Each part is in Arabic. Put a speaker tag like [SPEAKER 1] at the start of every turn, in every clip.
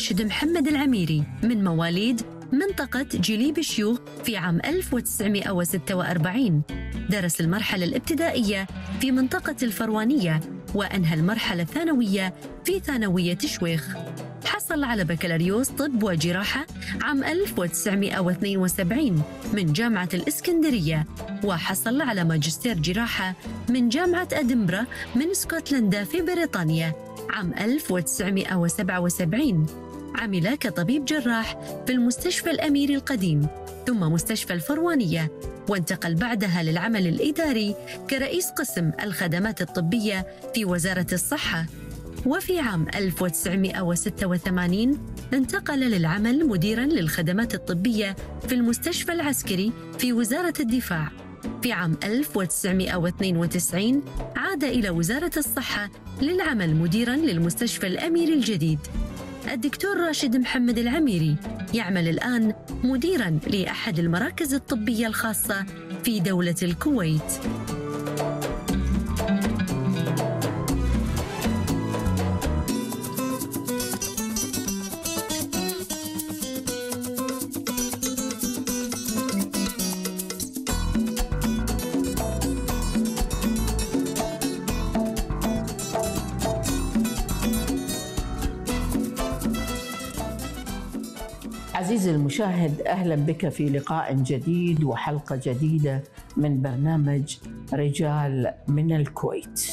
[SPEAKER 1] راشد محمد العميري من مواليد منطقة جليب الشيوخ في عام 1946 درس المرحلة الابتدائية في منطقة الفروانية وأنهى المرحلة الثانوية في ثانوية شويخ حصل على بكالوريوس طب وجراحة عام 1972 من جامعة الإسكندرية وحصل على ماجستير جراحة من جامعة أدنبرا من اسكتلندا في بريطانيا عام 1977 عمل كطبيب جراح في المستشفى الأميري القديم ثم مستشفى الفروانية وانتقل بعدها للعمل الإداري كرئيس قسم الخدمات الطبية في وزارة الصحة وفي عام 1986 انتقل للعمل مديرا للخدمات الطبية في المستشفى العسكري في وزارة الدفاع في عام 1992 عاد إلى وزارة الصحة للعمل مديرا للمستشفى الأميري الجديد الدكتور راشد محمد العميري يعمل الآن مديرا لأحد المراكز الطبية الخاصة في دولة الكويت
[SPEAKER 2] عزيزي المشاهد اهلا بك في لقاء جديد وحلقه جديده من برنامج رجال من الكويت.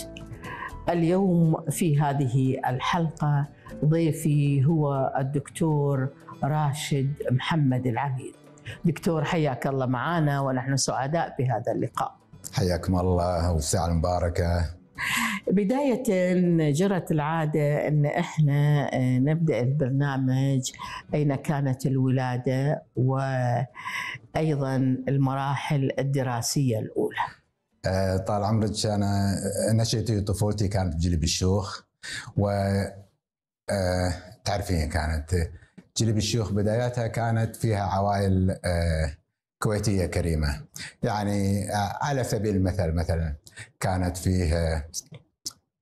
[SPEAKER 2] اليوم في هذه الحلقه ضيفي هو الدكتور راشد محمد العميد. دكتور حياك الله معنا ونحن سعداء بهذا اللقاء.
[SPEAKER 3] حياكم الله والساعه المباركه
[SPEAKER 2] بداية جرت العادة أن إحنا آه، نبدأ البرنامج أين كانت الولادة
[SPEAKER 3] وأيضا
[SPEAKER 2] المراحل الدراسية الأولى
[SPEAKER 3] آه، طال عمرك أنا نشأتي وطفولتي كانت بجلب الشيوخ و آه، تعرفين كانت جلب الشيوخ بداياتها كانت فيها عوائل كويتية كريمة يعني آه، على سبيل المثل مثلا كانت فيه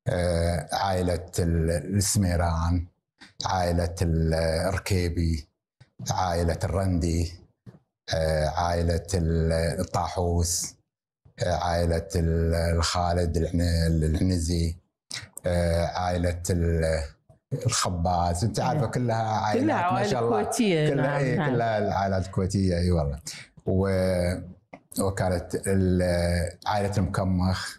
[SPEAKER 3] آه، عائلة السميران عائلة الركيبي عائلة الرندي آه، عائلة الطاحوس عائلة الخالد العنزي عائلة الخباز انت عارفه نعم. كلها عائلات كلها ما شاء الله عوائل كويتيه كلها نعم. إيه نعم. كلها العائلات الكويتيه اي والله و وكانت عائله المكمخ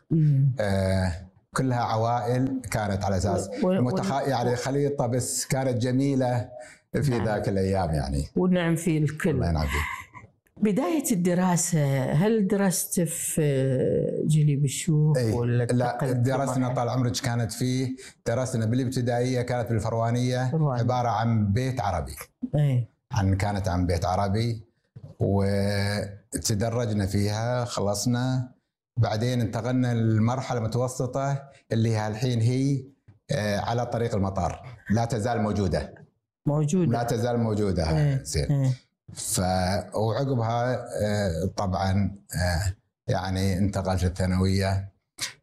[SPEAKER 3] آه كلها عوائل كانت على اساس متخ... يعني خليطه بس كانت جميله في نعم. ذاك الايام يعني ونعم في الكل الله
[SPEAKER 2] بداية الدراسة هل درست في
[SPEAKER 3] جيلي بالشوف إيه، ولا لا درسنا طال عمرك كانت فيه درسنا بالابتدائية كانت بالفروانية عبارة عن بيت عربي أيه. عن كانت عن بيت عربي وتدرجنا فيها خلصنا بعدين انتقلنا لمرحله متوسطه اللي الحين هي آه، على طريق المطار لا تزال موجوده موجوده لا تزال موجوده
[SPEAKER 1] ايه. إيه. زين ايه.
[SPEAKER 3] ف وعقبها آه، طبعا آه، يعني انتقلت الثانويه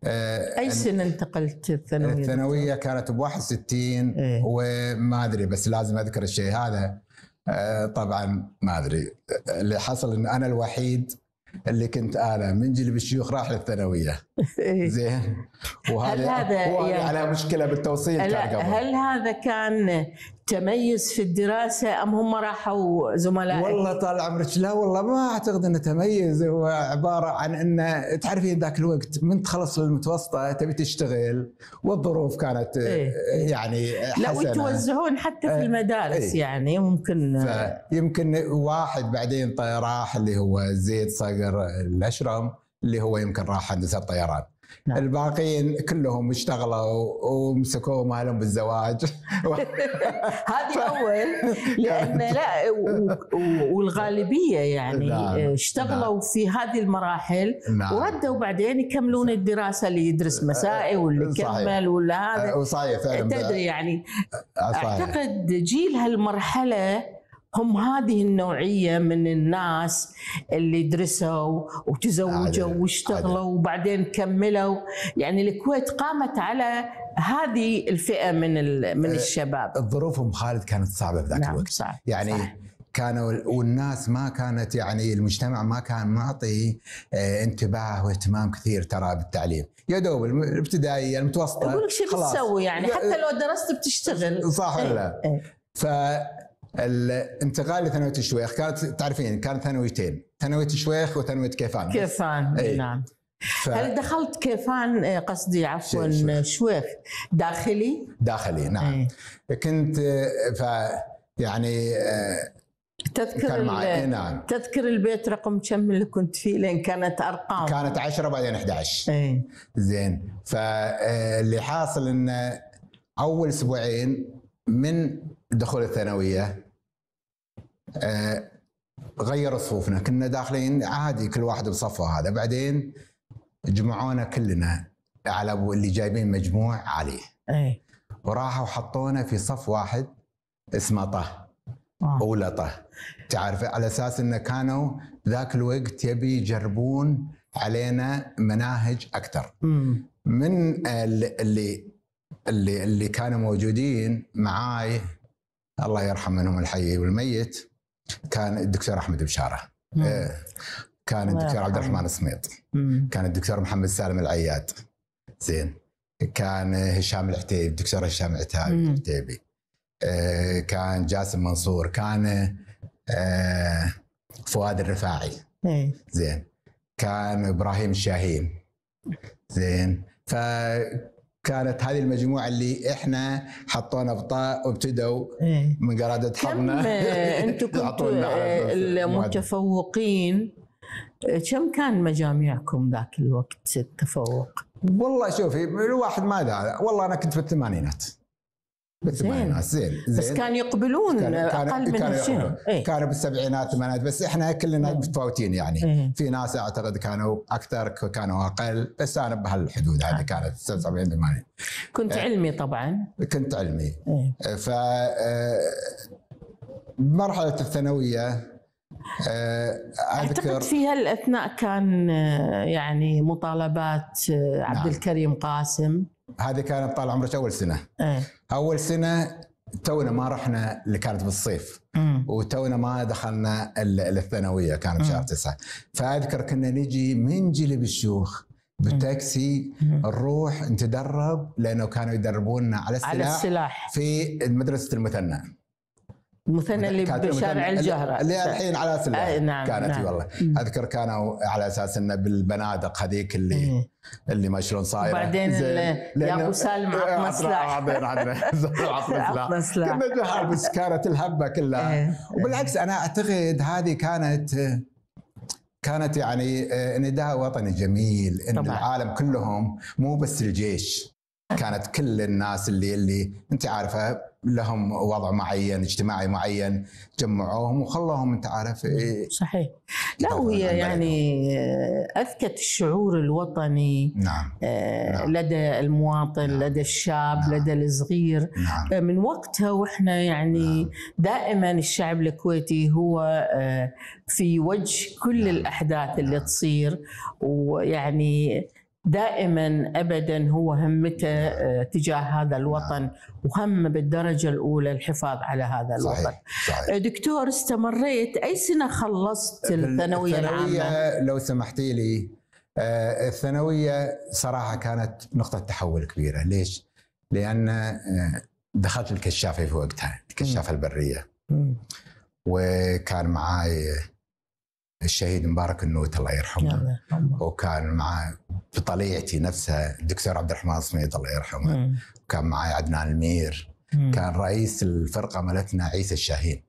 [SPEAKER 3] اي سنه
[SPEAKER 2] انتقلت الثانويه؟
[SPEAKER 3] الثانويه كانت ب 61 ايه. وما ادري بس لازم اذكر الشيء هذا آه، طبعا ما ادري اللي حصل ان انا الوحيد اللي كنت انا من جلب الشيوخ راح للثانويه زين وهذا هل هذا يعني على مشكله بالتوصيل كان قبل هل
[SPEAKER 2] هذا كان تميز في الدراسة أم هم راحوا زملائك؟
[SPEAKER 3] والله طال عمرك لا والله ما أعتقد أنه تميز هو عبارة عن أنه تعرفين ذاك الوقت من تخلص المتوسطة تبي تشتغل والظروف كانت إيه؟ يعني حسنة لا وتوزعون
[SPEAKER 2] حتى في إيه. المدارس إيه؟
[SPEAKER 3] يعني ممكن يمكن واحد بعدين راح اللي هو زيد صقر الأشرم اللي هو يمكن راح هندسة طيران نعم. الباقيين كلهم اشتغلوا ومسكوا مالهم بالزواج
[SPEAKER 2] هذه اول لان لا والغالبيه يعني نعم. اشتغلوا في هذه المراحل نعم. وردوا بعدين يكملون الدراسه اللي يدرس مسائي واللي كمل ولا هذا أه، صحيح تدري يعني
[SPEAKER 3] أه، اعتقد
[SPEAKER 2] جيل هالمرحله هم هذه النوعيه من الناس اللي درسوا وتزوجوا واشتغلوا وبعدين كملوا يعني الكويت قامت على هذه الفئه من
[SPEAKER 3] من آه، الشباب الظروف ام خالد كانت صعبه في ذاك نعم الوقت صعب يعني صح. كانوا والناس ما كانت يعني المجتمع ما كان معطي آه، انتباه واهتمام كثير ترى بالتعليم يا دوب الابتدائيه المتوسطه اقول لك شو بتسوي يعني حتى لو درست بتشتغل صح ولا لا؟ إيه، إيه. الانتقال لثانويه الشويخ كانت تعرفين كان ثانويتين ثانويه الشويخ وثانويه كيفان كيفان أي. نعم ف... هل
[SPEAKER 2] دخلت كيفان آه، قصدي عفوا شويخ. داخلي؟
[SPEAKER 3] داخلي نعم أي. كنت ف يعني آه،
[SPEAKER 2] تذكر كان معي. نعم. تذكر البيت رقم كم اللي كنت فيه لان كانت ارقام كانت 10 بعدين
[SPEAKER 3] 11 اي زين فاللي آه، حاصل انه اول اسبوعين من دخول الثانويه آه، غيروا صفوفنا كنا داخلين عادي كل واحد بصفه هذا بعدين جمعونا كلنا على اللي جايبين مجموع عالي ايه وراحوا حطونا في صف واحد اسمه طه آه. اولى طه تعرف على اساس انه كانوا ذاك الوقت يبي يجربون علينا مناهج اكثر من اللي اللي اللي كانوا موجودين معاي الله يرحم منهم الحي والميت كان الدكتور احمد بشاره إيه. كان الدكتور عبد الرحمن سميط كان الدكتور محمد سالم العياد زين كان هشام العتيبي الدكتور هشام العتيبي إيه. كان جاسم منصور كان إيه، فؤاد الرفاعي زين كان ابراهيم الشاهين زين ف كانت هذه المجموعه اللي احنا حطونا غطاء وابتدوا إيه. من قراده حظنا آه، انتم كنتوا آه،
[SPEAKER 2] المتفوقين آه، كم كان مجاميعكم ذاك الوقت
[SPEAKER 3] التفوق؟ والله شوفي الواحد ما والله انا كنت في الثمانينات بس زين. زين بس كان يقبلون كان اقل من كان ايه؟ كانوا بالسبعينات والثمانينات بس احنا كلنا إيه. متفاوتين يعني مم. إيه. في ناس اعتقد كانوا اكثر كانوا اقل بس انا بهالحدود هذه آه. كانت 76 80 كنت آه. علمي طبعا كنت علمي ايه؟ ف آه، مرحله الثانويه اعتقد في
[SPEAKER 2] هالاثناء كان يعني مطالبات عبد نعم. الكريم قاسم
[SPEAKER 3] هذه كانت طال عمرك اول سنه ايه؟ اول سنه تونا ما رحنا اللي كانت بالصيف وتونا ما دخلنا الثانويه كان بشهر تسعه فاذكر كنا نجي من جلب الشيوخ بالتاكسي نروح نتدرب لانه كانوا يدربوننا على السلاح, على السلاح. في مدرسه المثنى
[SPEAKER 2] مثنى بشارع الجهرة اللي الحين على اساس آه نعم كانت نعم والله
[SPEAKER 3] اذكر كانوا على اساس انه بالبنادق هذيك اللي مم. اللي ما شلون صايره وبعدين يا ابو سالم إيه، عطنا سلاح عطنا سلاح عطنا سلاح بس كانت الهبه كلها إيه، إيه. وبالعكس انا اعتقد هذه كانت كانت يعني آه، نداء وطني جميل ان طبعا. العالم كلهم مو بس الجيش كانت كل الناس اللي اللي انت عارفه لهم وضع معين اجتماعي معين جمعوهم وخلوهم انت عارف إيه، صحيح لا وهي يعني اذكت الشعور الوطني
[SPEAKER 1] نعم.
[SPEAKER 2] آه نعم. لدى المواطن نعم. لدى الشاب نعم. لدى الصغير نعم. آه من وقتها واحنا يعني نعم. دائما الشعب الكويتي هو آه في وجه كل نعم. الاحداث اللي نعم. تصير ويعني دائما ابدا هو همته آه، تجاه هذا الوطن وهم
[SPEAKER 3] بالدرجه الاولى الحفاظ
[SPEAKER 2] على هذا الوطن. صحيح. صحيح. آه، دكتور استمريت اي سنه خلصت الثانويه العامه؟
[SPEAKER 3] لو سمحتي لي آه، الثانويه صراحه كانت نقطه تحول كبيره، ليش؟ لان دخلت الكشافه في وقتها، الكشافه البريه. وكان معاي الشهيد مبارك النوت الله يرحمه وكان في بطليعتي نفسها الدكتور عبد الرحمن صميد الله يرحمه وكان معي عدنان المير مم. كان رئيس الفرقه مالتنا عيسى الشاهين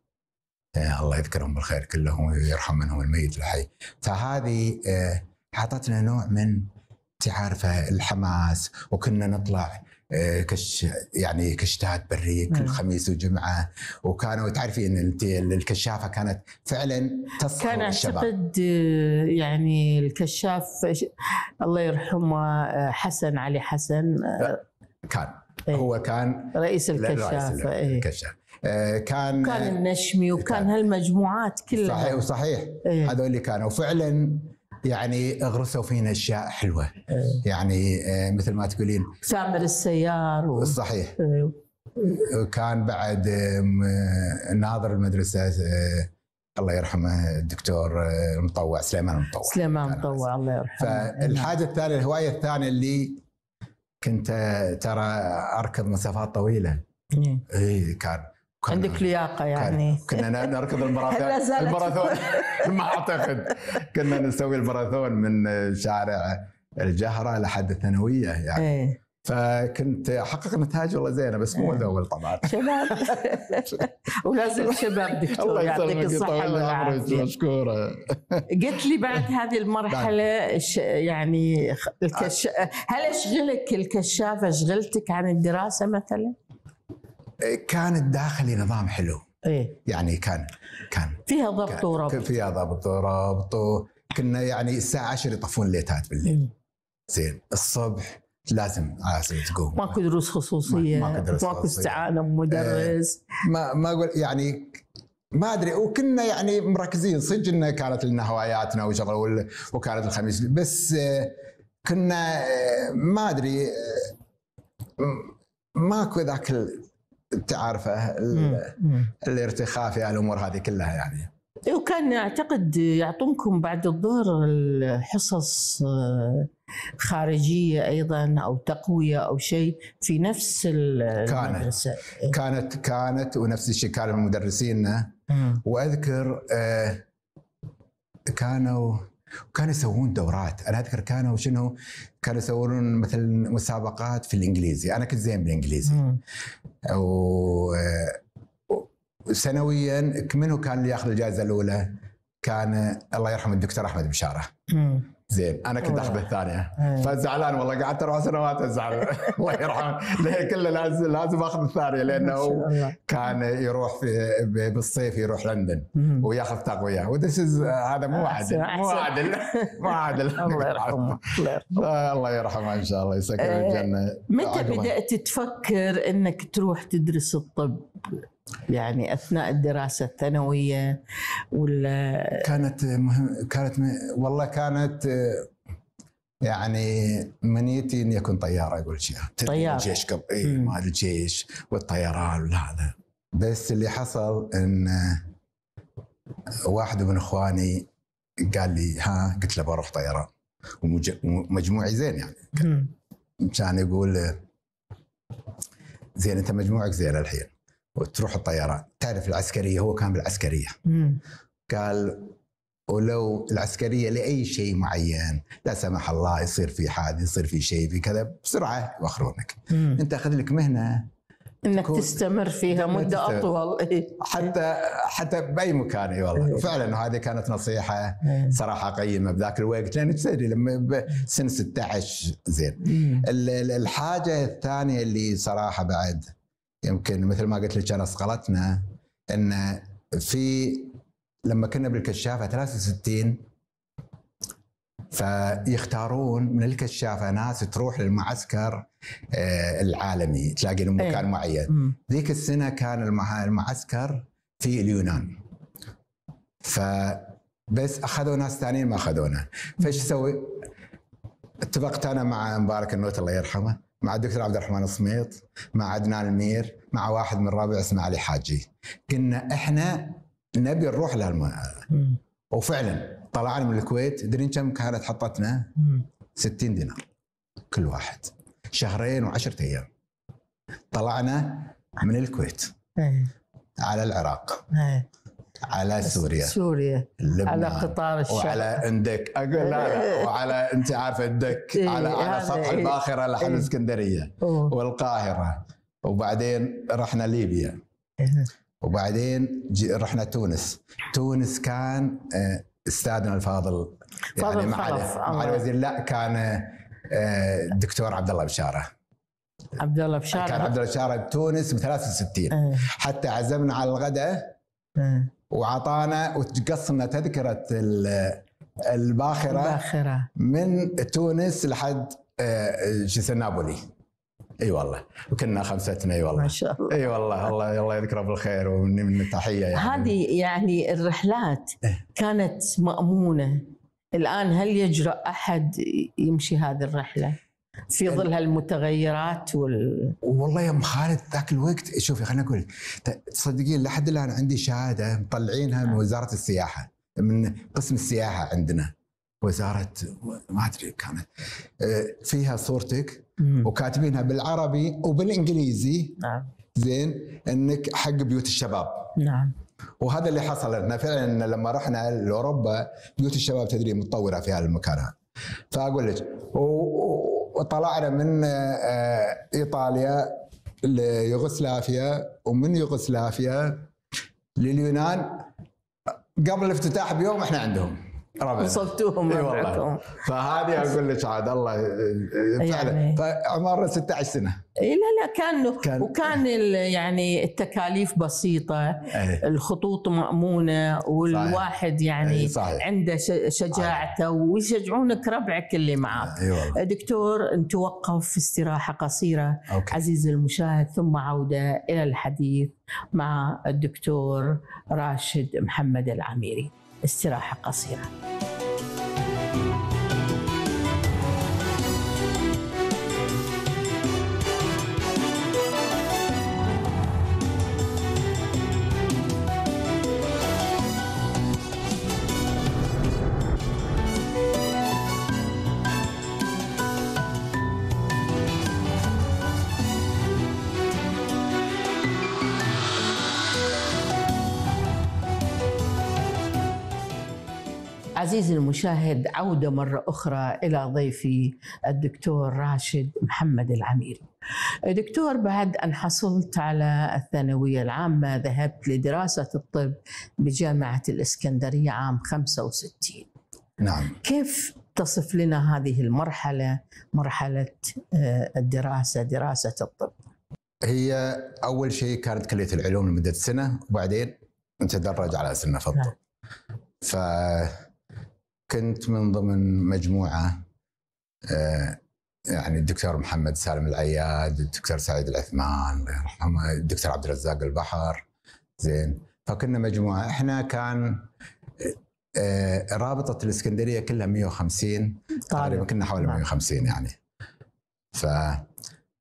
[SPEAKER 3] آه الله يذكرهم بالخير كلهم ويرحم منهم الميت الحي فهذه آه نوع من تعرفه الحماس وكنا نطلع آه، كش يعني كشتات بريه كل نعم. خميس وجمعه وكانوا تعرفين انت الكشافه كانت فعلا تصحى كان الشباب. اعتقد
[SPEAKER 2] آه، يعني الكشاف الله يرحمه آه، حسن علي حسن كان إيه؟ هو كان رئيس الكشاف إيه.
[SPEAKER 3] الكشاف كان كان
[SPEAKER 2] النشمي وكان إيه. هالمجموعات
[SPEAKER 3] كلها صحيح وصحيح إيه؟ هذول اللي كانوا فعلا يعني غرسوا فينا اشياء حلوه إيه. يعني إيه، مثل ما تقولين سامر السيار و... صحيح إيه. كان بعد ناظر المدرسه الله يرحمه الدكتور المطوع سليمان المطوع سليمان المطوع الله يرحمه فالحاجه نعم. الثانيه الهوايه الثانيه اللي كنت ترى اركض مسافات طويله اي كان عندك لياقة يعني كنا نركض الماراثون الماراثون ما أعتقد كنا نسوي الماراثون من شارع الجهرة لحد الثانوية يعني ايه. فكنت احقق نتائج والله زينه بس مو الاول إيه. طبعا شباب ولازم شباب دكتور الله يعطيك الصحه والعافيه مشكوره
[SPEAKER 2] قلت لي بعد هذه المرحله نعم. يعني الكش... هل اشغلك الكشافه شغلتك عن الدراسه مثلا؟
[SPEAKER 3] كان الداخلي نظام حلو ايه يعني كان كان فيها ضبط وربط فيها ضبط وربط كنا يعني الساعه 10 يطفون الليتات بالليل إيه. زين الصبح لازم لازم تقوم ماكو دروس خصوصيه ماكو دروس ماكو استعانه بمدرس إيه ما ما اقول يعني ما ادري وكنا يعني مركزين صدق انه كانت لنا هواياتنا وشغل وكانت الخميس بس كنا ما ادري ماكو ذاك انت عارفه الارتخاء في يعني الامور هذه كلها يعني
[SPEAKER 1] إيه، وكان
[SPEAKER 2] اعتقد يعطونكم بعد الظهر الحصص آه، خارجيه ايضا او تقويه او شيء في نفس المدرسه
[SPEAKER 3] كانت إيه. كانت, كانت ونفس الشيء كان مدرسينا واذكر آه، كانوا وكانوا يسوون دورات انا اذكر كانوا شنو كانوا يسوون مثل مسابقات في الانجليزي انا كنت زين بالانجليزي و سنويا منو كان اللي ياخذ الجائزه الاولى؟ كان الله يرحم الدكتور احمد بشاره. زين انا كنت اخذ الثانيه إيه. فزعلان والله قعدت اربع سنوات ازعل الله يرحمه كله لازم لازم اخذ الثانيه لانه كان يروح في بالصيف يروح لندن وياخذ تقويه وذس از هذا مو عادل مو عادل مو عادل الله يرحمه آه، الله يرحمه ان شاء الله يسكن إيه. الجنه متى بدات
[SPEAKER 2] تفكر انك تروح تدرس الطب؟ يعني اثناء الدراسه الثانويه ولا
[SPEAKER 3] كانت مهم كانت والله كانت يعني منيتي اني اكون طياره اقول شيء طياره الجيش قبل اي مال الجيش والطيران وهذا بس اللي حصل ان واحد من اخواني قال لي ها قلت له بروح طيران ومجموعي زين يعني كان يقول زين انت مجموعك زين الحين وتروح الطيران تعرف العسكريه هو كان بالعسكريه مم. قال ولو العسكريه لاي شيء معين لا سمح الله يصير في حادث يصير في شيء في كذا بسرعه يوخرونك انت اخذ لك مهنه انك تستمر فيها مده اطول إيه. حتى حتى باي مكان اي والله إيه. فعلا هذه كانت نصيحه إيه. صراحه قيمه بذاك الوقت لان تدري لما سن 16 زين الحاجه الثانيه اللي صراحه بعد يمكن مثل ما قلت لك انا صقلتنا ان في لما كنا بالكشافه 63 فيختارون من الكشافه ناس تروح للمعسكر آه، العالمي تلاقي مكان إيه. معين ذيك السنه كان المعسكر في اليونان ف بس اخذوا ناس ثانيين ما اخذونا فايش اسوي؟ اتفقت انا مع مبارك النوت الله يرحمه مع الدكتور عبد الرحمن الصميط مع عدنان المير مع واحد من رابع اسمه علي حاجي كنا احنا نبي نروح لهالمناظره وفعلا طلعنا من الكويت درين كم كانت حطتنا 60 دينار كل واحد شهرين وعشرة ايام طلعنا من الكويت إيه. على العراق إيه. على سوريا سوريا على قطار الشرق وعلى عندك اقول لا لا وعلى انت عارفه الدك إيه، على على سطح إيه. الباخره لحد إيه. الاسكندريه والقاهره وبعدين رحنا ليبيا وبعدين رحنا تونس تونس كان آه، استاذنا الفاضل يعني معالي معالي لا كان الدكتور آه، عبد الله بشاره عبد الله بشاره كان عبد الله بشاره بتونس ب 63 حتى عزمنا على الغداء وعطانا وتقصنا تذكره الباخره
[SPEAKER 2] الباخره
[SPEAKER 3] من تونس لحد آه، جسر نابولي اي أيوة والله وكنا خمستنا اي أيوة والله ما شاء الله اي أيوة والله الله الله يذكره بالخير ومن التحيه يعني
[SPEAKER 2] هذه يعني الرحلات إيه. كانت مامونه الان هل يجرؤ احد يمشي هذه
[SPEAKER 3] الرحله؟ في يعني ظل هالمتغيرات وال والله يا ام خالد ذاك الوقت شوفي خليني اقول تصدقين لحد الان عندي شهاده مطلعينها من وزاره السياحه من قسم السياحه عندنا وزاره ما ادري كانت آه، فيها صورتك وكاتبينها بالعربي وبالانجليزي نعم زين انك حق بيوت الشباب نعم وهذا اللي حصل لنا فعلا لما رحنا لاوروبا بيوت الشباب تدري متطوره في هالمكان هذا فاقول لك وطلعنا من آه، ايطاليا ليوغوسلافيا ومن يوغوسلافيا لليونان قبل الافتتاح بيوم احنا عندهم وصلتوهم اي والله فهذه اقول لك عاد الله فعلا آه، آه، يعني فعمرنا 16 سنه
[SPEAKER 2] اي لا لا كان, كان وكان يعني التكاليف بسيطه أيه الخطوط مامونه والواحد صحيح يعني صحيح عنده شجاعته ويشجعونك ربعك اللي معك أيه دكتور نتوقف في استراحه قصيره أوكي. عزيزي المشاهد ثم عوده الى الحديث مع الدكتور راشد محمد العميري استراحه قصيره عزيزي المشاهد عودة مرة أخرى إلى ضيفي الدكتور راشد محمد العميري دكتور بعد أن حصلت على الثانوية العامة ذهبت لدراسة الطب بجامعة الإسكندرية عام 65 نعم كيف تصف لنا هذه المرحلة مرحلة آه، الدراسة دراسة الطب
[SPEAKER 3] هي أول شيء كانت كلية العلوم لمدة سنة وبعدين نتدرج على سنة في الطب نعم. ف كنت من ضمن مجموعه آه، يعني الدكتور محمد سالم العياد، الدكتور سعيد العثمان الله يرحمه، الدكتور عبد الرزاق البحر زين فكنا مجموعه احنا كان آه، رابطه الاسكندريه كلها 150 طيب. تقريبا كنا حوالي 150 نعم. يعني ف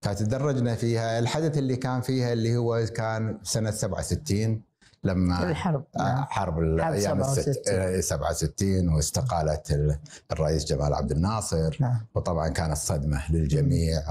[SPEAKER 3] فتدرجنا فيها الحدث اللي كان فيها اللي هو كان سنه 67 لما الحرب آه، نعم. حرب الايام الست 67 آه، واستقاله الرئيس جمال عبد الناصر نعم. وطبعا كانت صدمه للجميع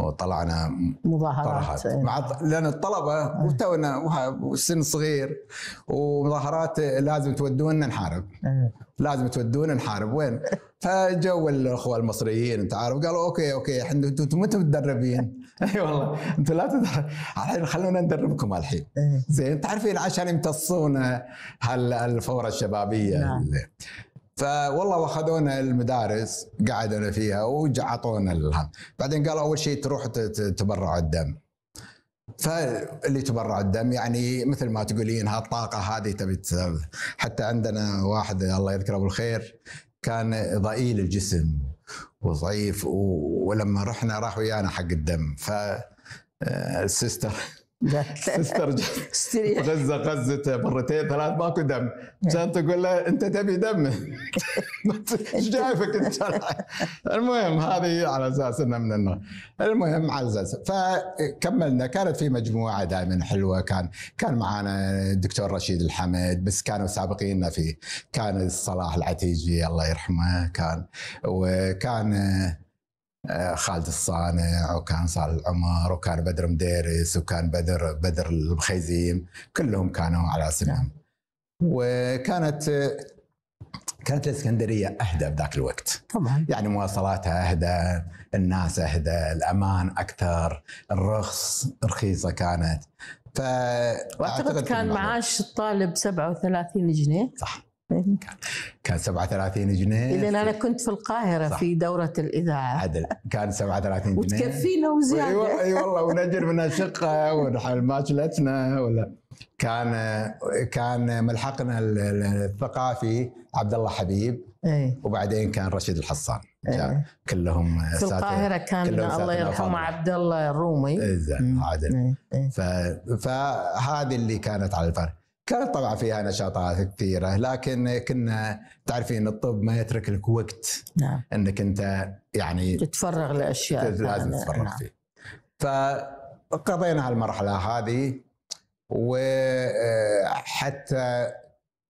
[SPEAKER 3] وطلعنا مظاهرات إيه. مع لان الطلبه آه. وتونا وسن صغير ومظاهرات لازم تودونا نحارب إيه. لازم تودونا نحارب وين؟ فجو الاخوه المصريين تعرف قالوا اوكي اوكي احنا انتم متدربين اي والله انتم لا تضحك الحين خلونا ندربكم الحين إيه. زين تعرفين عشان يمتصون هالفوره الشبابيه نعم. فوالله واخذونا المدارس قعدنا فيها وجعطونا الهم بعدين قالوا اول شيء تروح تبرع الدم فاللي تبرع الدم يعني مثل ما تقولين هالطاقه هذه تبي حتى عندنا واحد الله يذكره بالخير كان ضئيل الجسم وضعيف ولما رحنا راح ويانا حق الدم ف السيستر آه، استرجعت غزه غزه مرتين ثلاث ماكو دم كان تقول له انت تبي دم ايش جايفك انت المهم هذه على اساس انه من النار المهم على اساس فكملنا كانت في مجموعه دائما حلوه كان كان معانا الدكتور رشيد الحمد بس كانوا سابقيننا فيه كان صلاح العتيجي الله يرحمه كان وكان آه، خالد الصانع وكان صالح العمر وكان بدر مديرس وكان بدر بدر المخيزيم كلهم كانوا على سمعهم نعم. وكانت كانت الاسكندريه اهدى بذاك الوقت طبعا يعني مواصلاتها اهدى الناس اهدى الامان اكثر الرخص رخيصه كانت ف واعتقد كان معاش
[SPEAKER 2] الطالب 37 جنيه صح
[SPEAKER 3] إيه. كان 37 جنيه اذا انا
[SPEAKER 2] كنت في القاهره صح. في دوره الاذاعه عدل
[SPEAKER 3] كان 37 جنيه وتكفينا
[SPEAKER 2] وزياده اي والله اي
[SPEAKER 3] والله ونجر منها شقه ونحل ماكلتنا ولا كان كان ملحقنا الثقافي عبد الله حبيب أي. وبعدين كان رشيد الحصان أي. كلهم في القاهره كان الله يرحمه عبد الله الرومي زين عادل فهذه اللي كانت على الفرق كانت طبعا فيها نشاطات كثيره لكن كنا تعرفين الطب ما يترك لك وقت نعم. انك انت يعني تتفرغ لاشياء لازم نعم. تتفرغ نعم. فيه فقضينا هالمرحله هذه وحتى آه،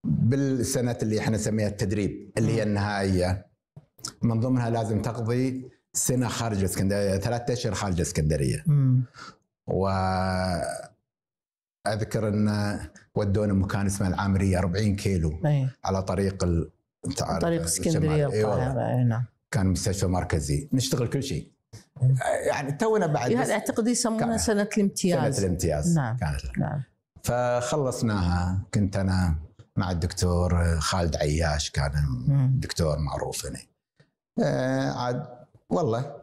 [SPEAKER 3] بالسنه اللي احنا نسميها التدريب اللي هي نعم. النهائيه من ضمنها لازم تقضي سنه خارج اسكندريه ثلاثة اشهر خارج اسكندريه و اذكر ان ودونا مكان اسمه العامريه 40 كيلو أي. على طريق ال... طريق آه، اسكندريه القاهره نعم كان مستشفى مركزي نشتغل كل شيء يعني تونا بعد يعني اعتقد
[SPEAKER 2] يسمونها سنه الامتياز سنه الامتياز
[SPEAKER 3] نعم كانت نعم فخلصناها كنت انا مع الدكتور خالد عياش كان دكتور معروف هنا آه عاد والله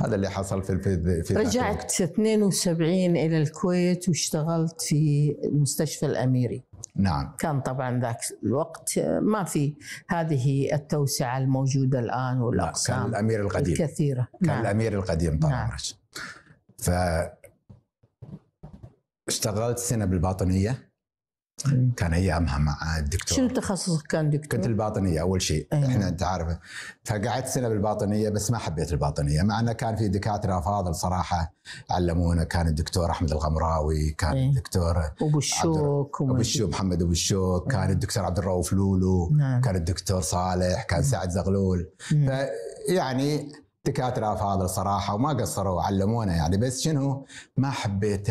[SPEAKER 3] هذا اللي حصل في في, في رجعت
[SPEAKER 2] 72 الى الكويت واشتغلت في المستشفى الاميري نعم كان طبعا ذاك الوقت ما في هذه التوسعه الموجوده الان والاقسام كان الامير القديم الكثيره كان نعم. الامير
[SPEAKER 3] القديم طبعا نعم. ف اشتغلت سنه بالباطنيه كان ايامها مع الدكتور شنو تخصصك كان دكتور؟ كنت الباطنيه اول شيء أيوة. احنا انت عارف فقعدت سنه بالباطنيه بس ما حبيت الباطنيه مع انه كان في دكاتره فاضل صراحه علمونا كان الدكتور احمد الغمراوي كان أيوة. الدكتور ابو الشوك ابو الشوك محمد ابو الشوك أيوة. كان إيه. الدكتور عبد الرؤوف لولو نعم. كان الدكتور صالح كان إيه. سعد زغلول إيه. فيعني دكاتره فاضل صراحه وما قصروا علمونا يعني بس شنو ما حبيت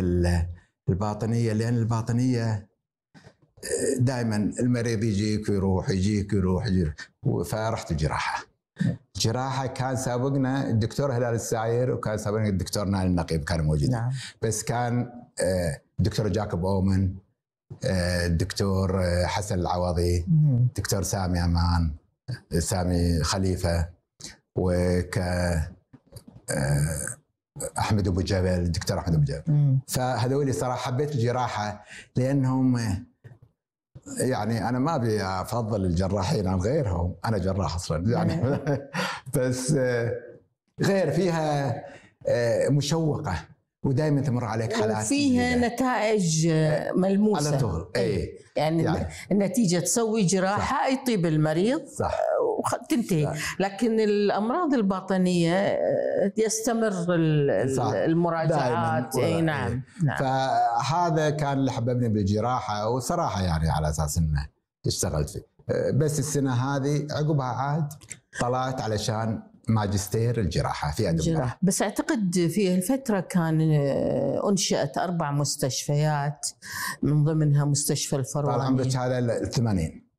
[SPEAKER 3] الباطنيه لان الباطنيه دائما المريض يجيك ويروح يجيك ويروح يجيك فرحت الجراحه جراحه كان سابقنا الدكتور هلال السعير وكان سابقنا الدكتور نال النقيب كان موجود نعم. بس كان الدكتور آه، جاكوب اومن الدكتور آه، آه، حسن العوضي الدكتور سامي امان سامي خليفه وك احمد ابو جبل الدكتور احمد ابو جبل فهذول صراحه حبيت الجراحه لانهم يعني انا ما ابي افضل الجراحين عن غيرهم انا جراح اصلا يعني نعم. بس آه، غير فيها آه، مشوقه ودائما تمر عليك حالات فيها
[SPEAKER 2] جديدة. نتائج آه، ملموسه على طول اي إيه. يعني, يعني النتيجه تسوي جراحه يطيب المريض صح وتنتهي لكن الامراض الباطنيه آه، يستمر المراجعات اي نعم. نعم
[SPEAKER 3] فهذا كان اللي حببني بالجراحه وصراحه يعني على اساس انه اشتغلت فيه آه، بس السنه هذه عقبها عاد طلعت علشان ماجستير الجراحه في الجراحة.
[SPEAKER 2] بس اعتقد في الفتره كان آه، انشات اربع
[SPEAKER 3] مستشفيات من ضمنها مستشفى الفروع طال عمرك هذا ال 80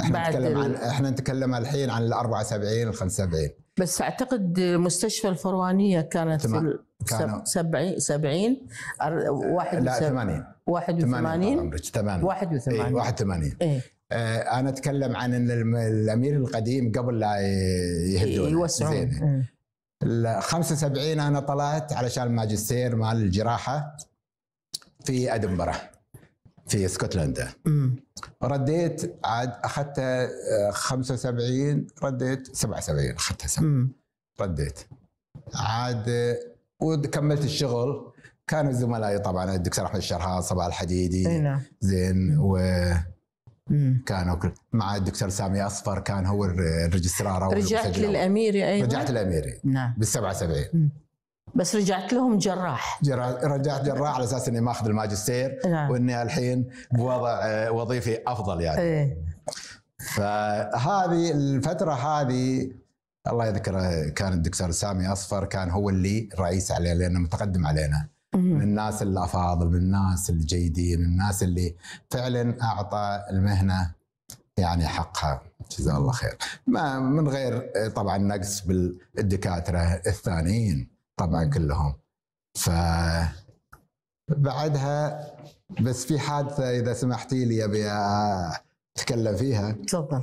[SPEAKER 3] احنا نتكلم عن احنا نتكلم الحين عن ال 74 ال 75
[SPEAKER 2] بس اعتقد مستشفى الفروانيه كانت في كانوا 70 70 71 لا 80
[SPEAKER 3] 81 81 81 ايه, إيه. آه، انا اتكلم عن ان الامير القديم قبل لا يهدون إيه، يوسعون إيه. ال 75 انا طلعت علشان الماجستير مال الجراحه في ادنبره في اسكتلندا رديت عاد اخذتها آه، 75 رديت 77 اخذتها رديت عاد وكملت الشغل كانوا زملائي طبعا الدكتور احمد الشرهاط صباح الحديدي اينا. نعم. زين و كانوا كل... مع الدكتور سامي اصفر كان هو الريجسترار رجعت للاميري ايضا رجعت للاميري نعم بال 77
[SPEAKER 2] بس رجعت لهم جراح
[SPEAKER 3] رجعت جراح على اساس اني ماخذ الماجستير نعم. واني الحين بوضع آه، وظيفي افضل يعني ايه. فهذه الفتره هذه الله يذكره كان الدكتور سامي اصفر كان هو اللي رئيس علينا لانه متقدم علينا من الناس الافاضل من الناس الجيدين من الناس اللي فعلا اعطى المهنه يعني حقها جزاه الله خير ما من غير طبعا نقص بالدكاتره الثانيين طبعا كلهم ف بعدها بس في حادثه اذا سمحتي لي ابي اتكلم فيها تفضل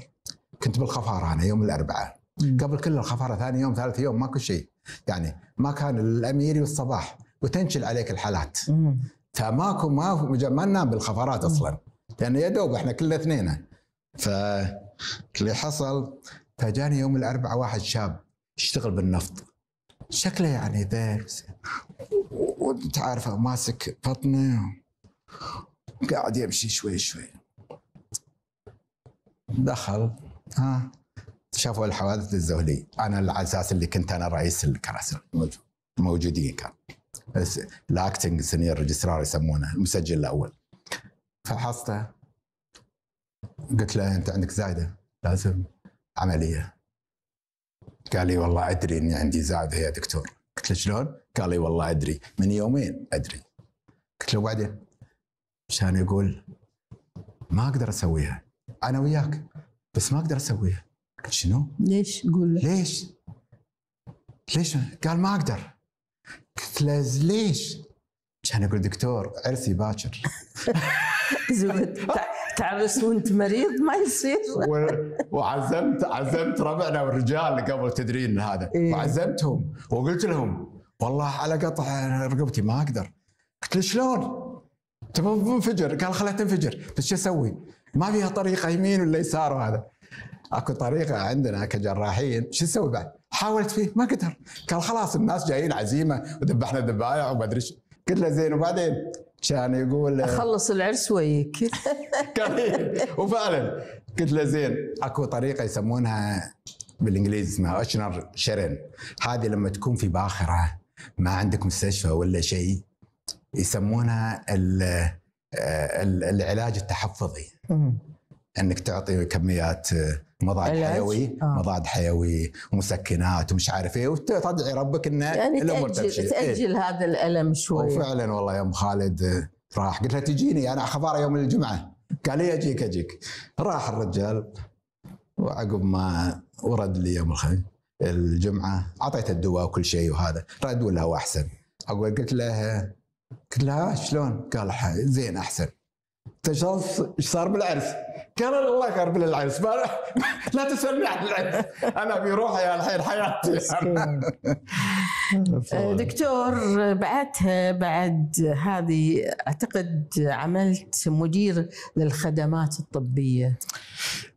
[SPEAKER 3] كنت بالخفاره انا يوم الاربعاء قبل كل الخفاره ثاني يوم ثالث يوم ماكو شيء يعني ما كان الاميري والصباح وتنشل عليك الحالات مم. فماكو ما ما ننام بالخفارات اصلا لان يا دوب احنا كلنا اثنين ف اللي حصل فجاني يوم الاربعاء واحد شاب يشتغل بالنفط شكله يعني ذيل وانت عارفه ماسك بطنه قاعد يمشي شوي شوي دخل ها شافوا الحوادث الزهلي انا على اساس اللي كنت انا رئيس الكراسي موجودين كان الاكتنج سنير ريجسترار يسمونه المسجل الاول فحصته قلت له انت عندك زايده لازم عمليه قال لي والله ادري اني عندي زعده يا دكتور قلت له شلون؟ قال لي والله ادري من يومين ادري قلت له وبعدين؟ عشان يقول ما اقدر اسويها انا وياك بس ما اقدر اسويها قلت شنو؟ ليش؟ قول ليش؟ ليش؟ قال ما اقدر قلت له ليش؟ عشان يقول دكتور عرسي باكر
[SPEAKER 2] زود تعرس وانت مريض ما يصير
[SPEAKER 3] و... وعزمت عزمت ربعنا والرجال قبل تدرين هذا إيه؟ وعزمتهم وقلت لهم والله على قطع رقبتي ما اقدر قلت له شلون؟ تبى منفجر قال خليها تنفجر بس شو اسوي؟ ما فيها طريقه يمين ولا يسار وهذا اكو طريقه عندنا كجراحين شو نسوي بعد؟ حاولت فيه ما قدر قال خلاص الناس جايين عزيمه وذبحنا ذبايع وما ادري قلت له زين وبعدين كان يقول اخلص
[SPEAKER 2] العرس وياك
[SPEAKER 3] وفعلا قلت له زين اكو طريقه يسمونها بالانجليزي اسمها اشنر شرن هذه لما تكون في باخره ما عندك مستشفى ولا شيء يسمونها آه، العلاج التحفظي انك تعطي كميات آه، مضاد حيوي آه. مضاد حيوي ومسكنات ومش عارف ايه وتدعي ربك انه يعني الامور تمشي تاجل إيه؟ هذا الالم شوي وفعلا والله يا ام خالد راح قلت له تجيني انا اخبار يوم الجمعه قال لي اجيك اجيك راح الرجال وعقب ما ورد لي يوم الجمعه اعطيته الدواء وكل شيء وهذا رد ولا هو احسن اقول قلت له قلت له آه، شلون؟ قال زين احسن تشخص ايش صار بالعرس؟ قال الله يخرب العرس لا تسالني عن العرس انا بروحي الحين حياتي
[SPEAKER 2] أه، دكتور بعدها بعد هذه اعتقد عملت مدير للخدمات الطبيه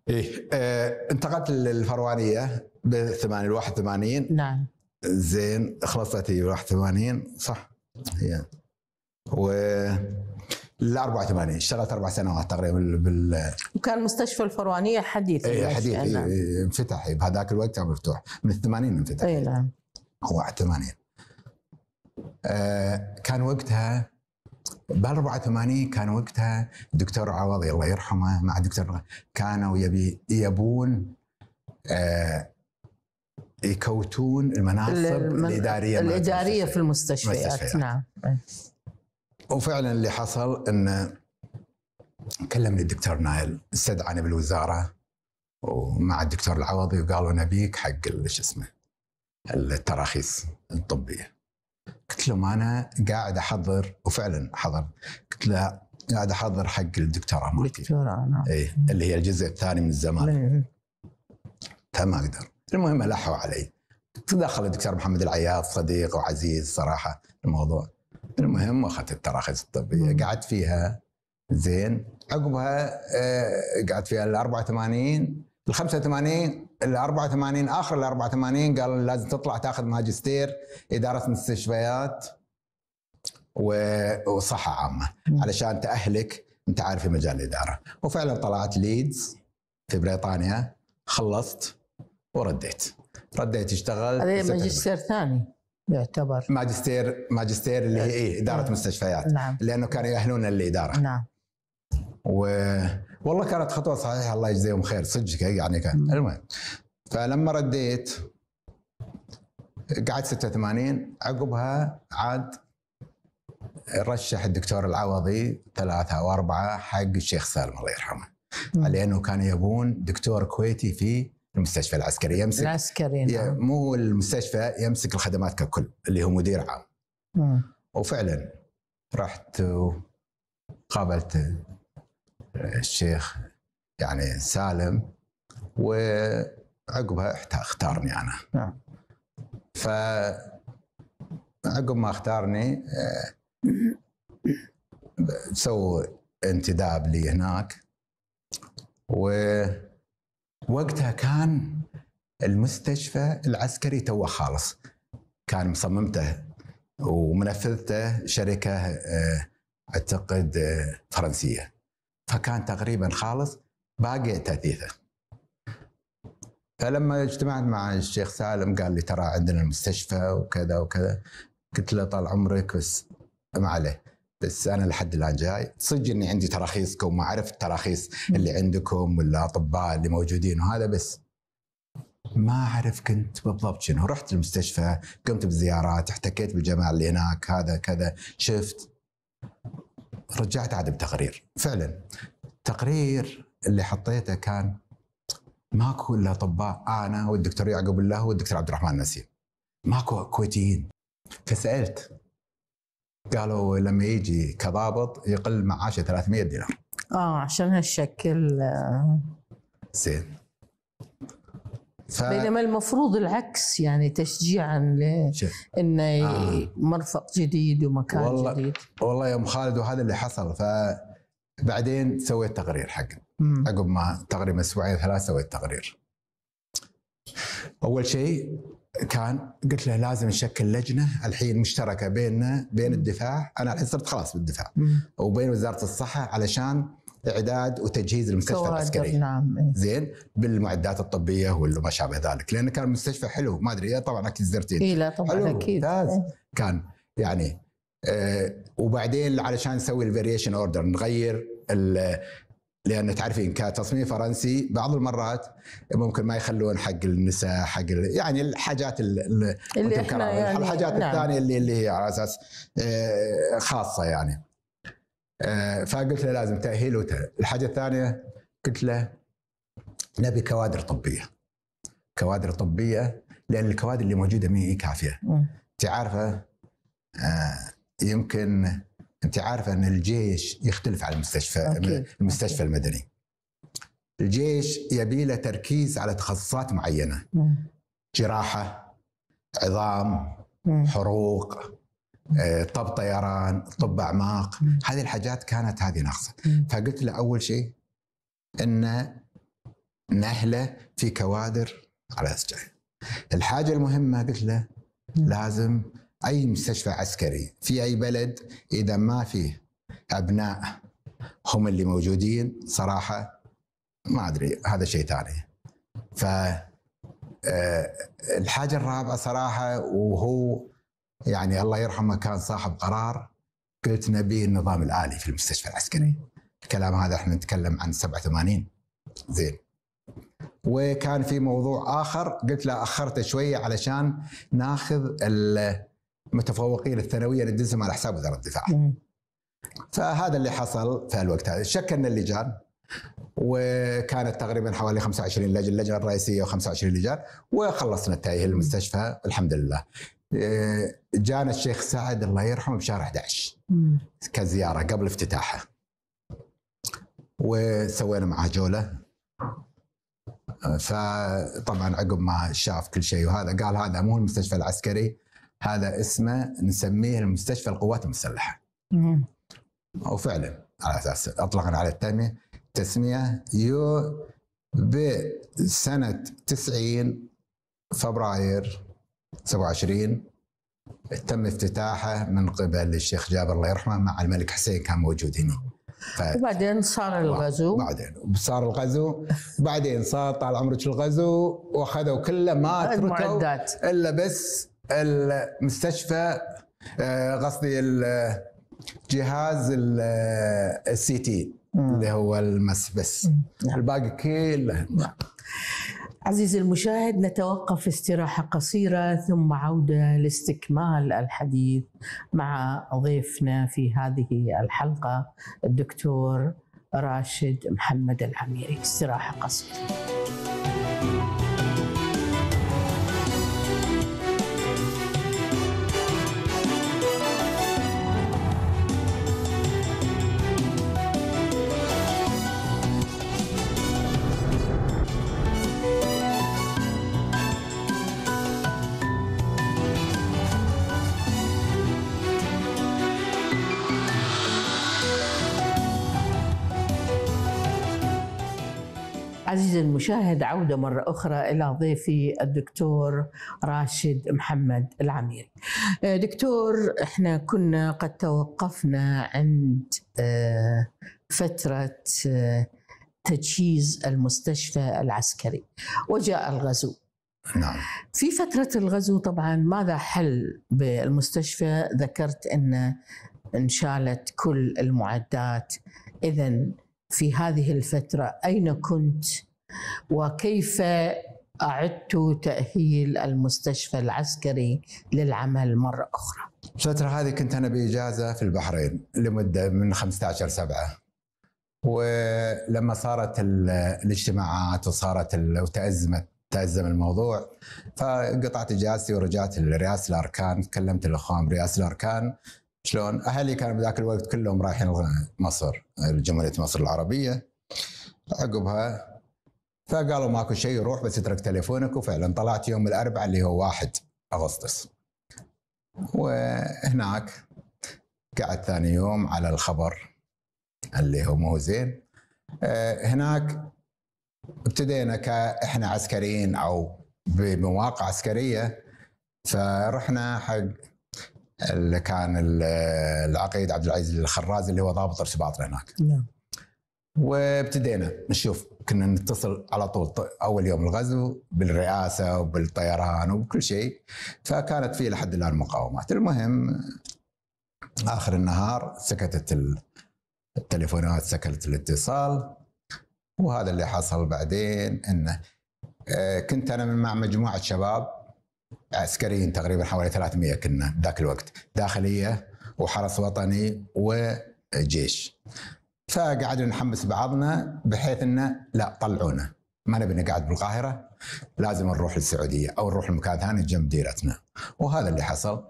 [SPEAKER 3] ايه آه انتقلت للفروانيه ب 81 نعم زين خلصت 81 صح هي و ال 84 اشتغلت اربع سنوات تقريبا بال
[SPEAKER 2] وكان مستشفى الفروانيه حديث اي حديث إيه, إيه،, نعم.
[SPEAKER 3] إيه، انفتح إيه، بهذاك الوقت كان مفتوح من الثمانين 80 انفتح اي نعم هو 80 آه كان وقتها ب 84 كان وقتها الدكتور عوضي الله يرحمه مع الدكتور كانوا يبي يبون آه يكوتون المناصب الاداريه الاداريه
[SPEAKER 2] في المستشفيات نعم
[SPEAKER 3] وفعلا اللي حصل ان كلمني الدكتور نايل استدعاني بالوزاره ومع الدكتور العوضي وقالوا نبيك حق شو اسمه التراخيص الطبيه قلت لهم انا قاعد احضر وفعلا حضر قلت له قاعد احضر حق الدكتوراه مالتي الدكتوراه نعم اي اللي هي الجزء الثاني من الزمان فما إيه. اقدر المهم الحوا علي تدخل الدكتور محمد العياض صديق وعزيز صراحه الموضوع المهم اخذت التراخيص الطبيه قعدت فيها زين عقبها آه، قعدت فيها ال 84 ال 85 ال 84 اخر ال 84 قال لازم تطلع تاخذ ماجستير اداره مستشفيات وصحه عامه علشان تاهلك انت عارف في مجال الاداره وفعلا طلعت ليدز في بريطانيا خلصت ورديت رديت اشتغلت هذا ماجستير ثاني يعتبر ماجستير ماجستير اللي هي إيه, إيه. اداره نعم. مستشفيات نعم لانه كانوا ياهلونا للاداره نعم و... والله كانت خطوه صحيحه الله يجزيهم خير صدق يعني كان المهم فلما رديت قعدت 86 عقبها عاد رشح الدكتور العوضي ثلاثه او اربعه حق الشيخ سالم الله يرحمه لانه كانوا يبون دكتور كويتي في المستشفى العسكري يمسك العسكري نعم. مو المستشفى يمسك الخدمات ككل اللي هو مدير عام م. وفعلا رحت وقابلت الشيخ يعني سالم وعقبها اختارني انا نعم ف عقب ما اختارني آه، سووا انتداب لي هناك و وقتها كان المستشفى العسكري توه خالص كان مصممته ومنفذته شركه آه، اعتقد آه، فرنسيه فكان تقريبا خالص باقي تاثيثه فلما اجتمعت مع الشيخ سالم قال لي ترى عندنا المستشفى وكذا وكذا قلت له طال عمرك بس ما عليه بس انا لحد الان جاي صدق اني عندي تراخيصكم وعرف التراخيص اللي عندكم والاطباء اللي موجودين وهذا بس ما اعرف كنت بالضبط شنو رحت المستشفى قمت بزيارات احتكيت بالجماعه اللي هناك هذا كذا شفت رجعت عاد بتقرير فعلا التقرير اللي حطيته كان ماكو الا اطباء انا والدكتور يعقوب الله والدكتور عبد الرحمن نسيم ماكو كويتيين فسالت قالوا لما يجي كضابط يقل معاشه 300 دينار
[SPEAKER 2] اه عشان هالشكل آه.
[SPEAKER 3] زين ف... بينما
[SPEAKER 2] المفروض العكس يعني تشجيعا ل انه آه. مرفق جديد ومكان والله
[SPEAKER 3] جديد والله يا ام خالد وهذا اللي حصل فبعدين سويت تقرير حق عقب ما تقريبا اسبوعين ثلاث سويت تقرير اول شيء كان قلت له لازم نشكل لجنه الحين مشتركه بيننا بين الدفاع انا الحين صرت خلاص بالدفاع وبين وزاره الصحه علشان اعداد وتجهيز المستشفى العسكري نعم إيه. زين بالمعدات الطبيه وما شابه ذلك لانه كان مستشفى حلو ما ادري إيه، طبعا اكيد زرتيه اي لا طبعا اكيد ممتاز إيه. كان يعني آه وبعدين علشان نسوي الفاريشن اوردر نغير لان تعرفين كتصميم فرنسي بعض المرات ممكن ما يخلون حق النساء حق يعني الحاجات اللي, اللي احنا يعني الحاجات نعم. الثانيه اللي اللي هي على اساس آه، خاصه يعني آه، فقلت له لازم تاهيل وتأهيل. الحاجه الثانيه قلت له نبي كوادر طبيه كوادر طبيه لان الكوادر اللي موجوده ما هي كافيه انت عارفه آه، يمكن انت عارفه ان الجيش يختلف عن المستشفى أوكي. المستشفى أوكي. المدني الجيش يبي له تركيز على تخصصات معينه مم. نعم. جراحه عظام مم. نعم. حروق آه، طب طيران طب اعماق مم. نعم. هذه الحاجات كانت هذه ناقصه فقلت له اول شيء ان نهله في كوادر على اساس الحاجه المهمه قلت له لازم اي مستشفى عسكري في اي بلد اذا ما فيه ابناء هم اللي موجودين صراحه ما ادري هذا شيء ثاني ف آه، الحاجه الرابعه صراحه وهو يعني الله يرحمه كان صاحب قرار قلت نبي النظام الالي في المستشفى العسكري الكلام هذا احنا نتكلم عن 87 زين وكان في موضوع اخر قلت له اخرته شويه علشان ناخذ ال متفوقين الثانويه ندزهم على حساب وزاره الدفاع. فهذا اللي حصل في الوقت هذا، شكلنا اللجان وكانت تقريبا حوالي 25 لجنه، اللجنه الرئيسيه و25 لجان وخلصنا تاهيل المستشفى الحمد لله. آه، جانا الشيخ سعد الله يرحمه بشهر 11 كزياره قبل افتتاحه. وسوينا معاه جوله آه، فطبعا عقب ما شاف كل شيء وهذا قال هذا مو المستشفى العسكري هذا اسمه نسميه المستشفى القوات المسلحه. او وفعلا على اساس اطلقنا على التنميه تسميه يو بسنه 90 فبراير 27 تم افتتاحه من قبل الشيخ جابر الله يرحمه مع الملك حسين كان موجود هنا. ف... وبعدين صار الغزو بعدين صار الغزو بعدين صار طال عمرك الغزو واخذوا كله ما تركوا المعدات الا بس المستشفى آه، قصدي جهاز آه، السي تي اللي هو المس بس نعم. الباقي كله نعم.
[SPEAKER 2] عزيزي المشاهد نتوقف استراحة قصيرة ثم عودة لاستكمال الحديث مع ضيفنا في هذه الحلقة الدكتور راشد محمد العميري استراحة قصيرة المشاهد عودة مرة أخرى إلى ضيفي الدكتور راشد محمد العمير آه، دكتور إحنا كنا قد توقفنا عند آه، فترة آه، تجهيز المستشفى العسكري وجاء الغزو نعم. في فترة الغزو طبعا ماذا حل بالمستشفى ذكرت أن انشالت كل المعدات إذا في هذه الفترة أين كنت وكيف أعدت تأهيل المستشفى العسكري
[SPEAKER 3] للعمل مرة أخرى الفترة هذه كنت أنا بإجازة في البحرين لمدة من 15 سبعة ولما صارت الاجتماعات وصارت وتأزمت تأزم الموضوع فقطعت إجازتي ورجعت لرئاسة الأركان كلمت الأخوان برئاسة الأركان شلون أهلي كانوا بذاك الوقت كلهم رايحين مصر جمهورية مصر العربية عقبها فقالوا ماكو شيء روح بس اترك تليفونك وفعلا طلعت يوم الاربعاء اللي هو 1 اغسطس وهناك قعدت ثاني يوم على الخبر اللي هو مو زين آه، هناك ابتدينا كاحنا عسكريين او بمواقع عسكريه فرحنا حق اللي كان العقيد عبد العزيز الخراز اللي هو ضابط ارتباطنا هناك نعم وابتدينا نشوف كنا نتصل على طول اول يوم الغزو بالرئاسه وبالطيران وبكل شيء فكانت في لحد الان مقاومات المهم اخر النهار سكتت التليفونات سكت الاتصال وهذا اللي حصل بعدين انه آه، كنت انا مع مجموعه شباب عسكريين تقريبا حوالي 300 كنا ذاك الوقت داخليه وحرس وطني وجيش فقعدنا نحمس بعضنا بحيث انه لا طلعونا ما نبي نقعد بالقاهره لازم نروح للسعوديه او نروح لمكان ثاني جنب ديرتنا وهذا اللي حصل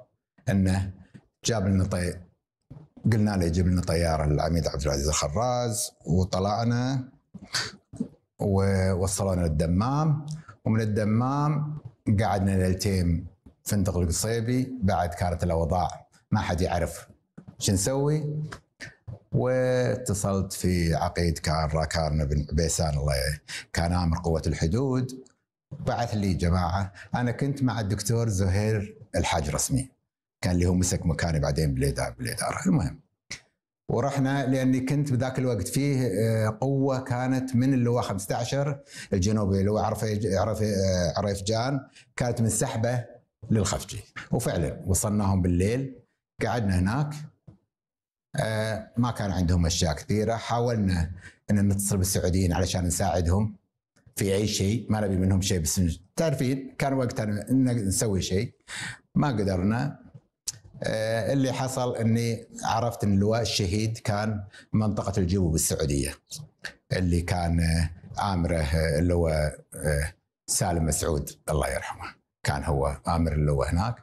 [SPEAKER 3] انه جاب لنا طي... قلنا له يجيب لنا طياره للعميد عبد العزيز الخراز وطلعنا ووصلونا للدمام ومن الدمام قعدنا ليلتين فندق القصيبي بعد كانت الاوضاع ما حد يعرف شو نسوي واتصلت في عقيد كان راكان بن بيسان الله كان امر قوه الحدود بعث لي جماعه انا كنت مع الدكتور زهير الحاج رسمي كان اللي هو مسك مكاني بعدين بالاداره بالاداره المهم ورحنا لاني كنت بذاك الوقت فيه آه، قوه كانت من اللواء 15 الجنوبي اللي هو عرف عرف آه، جان كانت منسحبه للخفجي وفعلا وصلناهم بالليل قعدنا هناك آه، ما كان عندهم اشياء كثيره حاولنا ان نتصل بالسعوديين علشان نساعدهم في اي شيء ما نبي منهم شيء بس تعرفين كان وقتنا ان نسوي شيء ما قدرنا آه، اللي حصل اني عرفت ان اللواء الشهيد كان منطقه الجو بالسعوديه اللي كان آه، امره اللواء سالم مسعود الله يرحمه كان هو امر اللواء هناك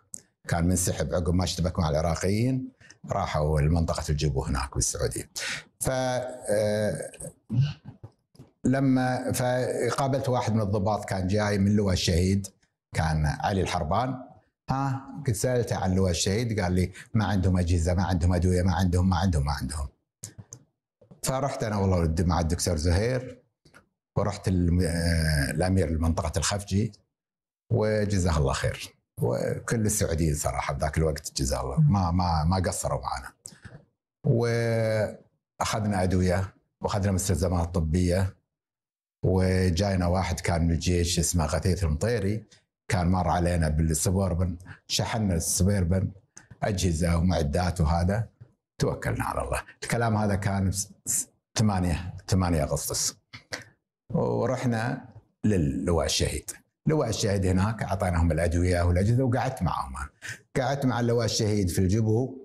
[SPEAKER 3] كان منسحب عقب ما اشتبك مع العراقيين راحوا لمنطقة الجبو هناك بالسعودية ف آه، لما فقابلت واحد من الضباط كان جاي من لواء الشهيد كان علي الحربان ها قلت سالته عن لواء الشهيد قال لي ما عندهم اجهزه ما عندهم ادويه ما عندهم ما عندهم ما عندهم فرحت انا والله مع الدكتور زهير ورحت آه، الامير لمنطقه الخفجي وجزاه الله خير وكل السعوديين صراحه بذاك الوقت جزاه الله ما ما ما قصروا معنا. واخذنا ادويه واخذنا مستلزمات طبيه وجاينا واحد كان من الجيش اسمه غثيث المطيري كان مر علينا بالسبوربن شحنا السبوربن اجهزه ومعدات وهذا توكلنا على الله الكلام هذا كان 8 8 اغسطس ورحنا للواء الشهيد لواء الشهيد هناك اعطيناهم الادويه والاجهزه وقعدت معهم قعدت مع اللواء الشهيد في الجبو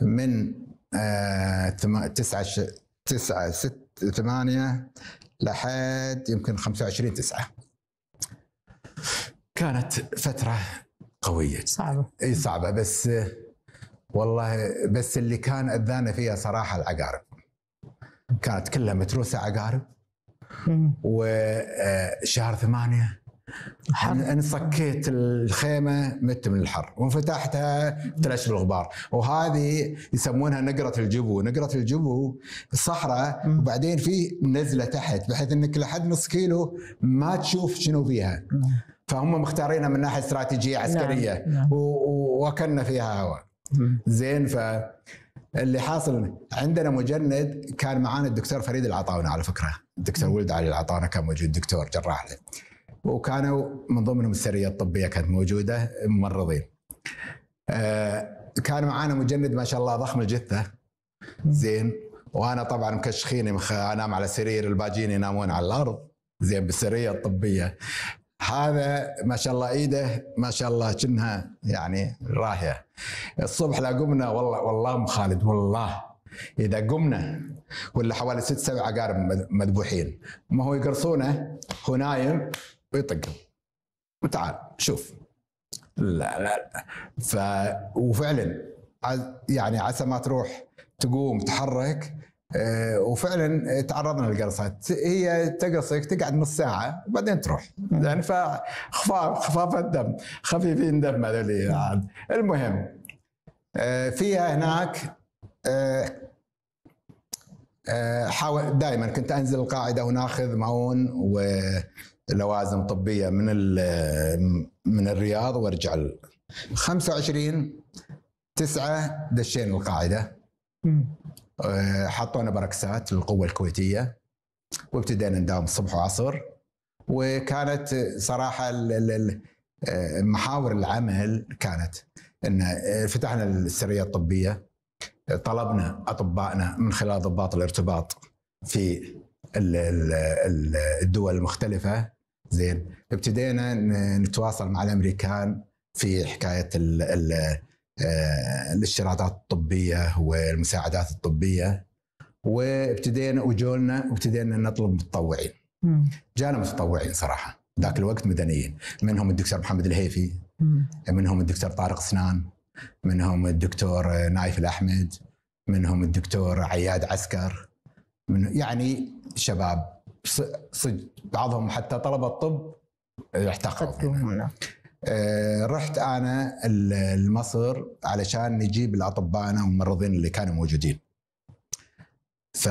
[SPEAKER 3] من آه، تسعة تسعة ست ثمانية لحد يمكن 25 تسعة كانت فترة قوية صعبة اي صعبة بس والله بس اللي كان اذانا فيها صراحة العقارب كانت كلها متروسة عقارب وشهر آه، ثمانية ان انا صكيت الخيمه مت من الحر وانفتحتها تلاش بالغبار وهذه يسمونها نقره الجبو نقره الجبو صحراء وبعدين في نزله تحت بحيث انك لحد نص كيلو ما تشوف شنو فيها فهم مختارينها من ناحيه استراتيجيه نعم، عسكريه نعم. واكلنا وكنا فيها هواء زين ف اللي حاصل عندنا مجند كان معانا الدكتور فريد العطاونه على فكره الدكتور ولد علي العطاونه كان موجود دكتور جراح له وكانوا من ضمنهم السريه الطبيه كانت موجوده ممرضين. آه، كان معانا مجند ما شاء الله ضخم الجثه زين وانا طبعا مكشخيني مخ... انام على سرير الباجين ينامون على الارض زين بالسريه الطبيه هذا ما شاء الله ايده ما شاء الله كنها يعني راهيه الصبح لا قمنا والله والله ام خالد والله اذا قمنا ولا حوالي ست سبع عقارب مذبوحين ما هو يقرصونه هو نايم ويطقم وتعال شوف لا لا لا ف وفعلا يعني عسى ما تروح تقوم تحرك آه، وفعلا تعرضنا للقرصات هي تقصك تقعد نص ساعه وبعدين تروح يعني فخفاف خفاف الدم خفيفين دم هذول المهم آه، فيها هناك آه، حاول دائما كنت انزل القاعده وناخذ معون و لوازم طبيه من من الرياض وارجع 25 9 دشينا القاعده آه، حطونا بركسات للقوه الكويتيه وابتدينا نداوم الصبح وعصر وكانت صراحه آه، محاور العمل كانت ان آه، فتحنا السريه الطبيه طلبنا اطبائنا من خلال ضباط الارتباط في الدول المختلفه زين ابتدينا نتواصل مع الامريكان في حكايه الـ الـ آه، الاشتراطات الطبيه والمساعدات الطبيه وابتدينا وجولنا وابتدينا نطلب متطوعين جانا متطوعين صراحه ذاك الوقت مدنيين منهم الدكتور محمد الهيفي منهم الدكتور طارق سنان منهم الدكتور نايف الاحمد منهم الدكتور عياد عسكر من يعني شباب صدق بعضهم حتى طلبه الطب احتقروا نعم، نعم. آه، رحت انا لمصر علشان نجيب انا والممرضين اللي كانوا موجودين ف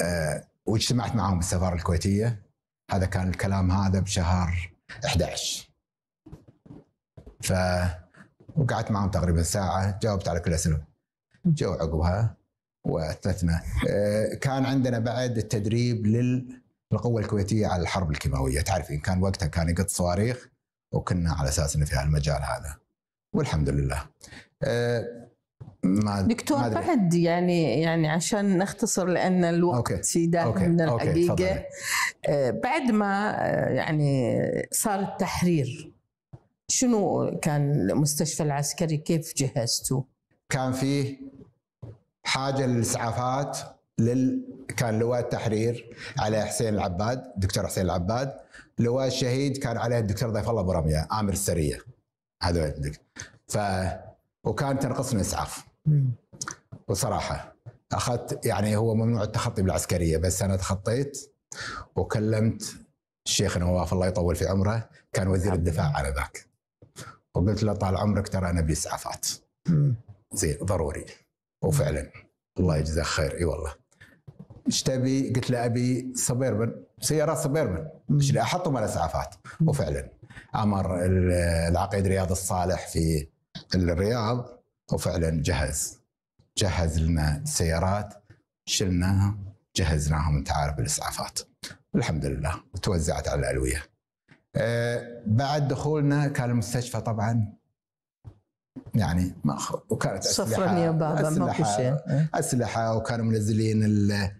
[SPEAKER 3] آه، واجتمعت معهم بالسفاره الكويتيه هذا كان الكلام هذا بشهر 11 ف وقعدت معهم تقريبا ساعه جاوبت على كل اسئله جو عقبها واثبتنا آه، كان عندنا بعد التدريب للقوه الكويتيه على الحرب الكيماويه تعرفين كان وقتها كان يقط صواريخ وكنا على اساس انه في هالمجال هذا والحمد لله آه، ما دكتور
[SPEAKER 2] ما بعد يعني يعني عشان نختصر لان الوقت أوكي. من الحقيقه أوكي. آه، بعد ما يعني صار التحرير شنو كان المستشفى العسكري
[SPEAKER 3] كيف جهزتوا؟ كان فيه حاجه للاسعافات لل كان لواء التحرير على حسين العباد دكتور حسين العباد لواء الشهيد كان عليه الدكتور ضيف الله ابو رميه عامر السريه هذول ف وكان تنقصنا اسعاف وصراحه اخذت يعني هو ممنوع التخطي بالعسكريه بس انا تخطيت وكلمت الشيخ نواف الله يطول في عمره كان وزير الدفاع على ذاك وقلت له طال عمرك ترى انا بيسعفات زين ضروري وفعلا الله يجزاه خير اي والله ايش تبي؟ قلت له ابي سبيربن سيارات سبيربن ايش احطهم على اسعافات وفعلا امر العقيد رياض الصالح في الرياض وفعلا جهز جهز لنا سيارات شلناها جهزناهم انت عارف بالاسعافات الحمد لله وتوزعت على الالويه آه، بعد دخولنا كان المستشفى طبعا يعني ما وكانت اسلحه صفرا يا بابا ما في شيء اسلحه وكانوا منزلين ال...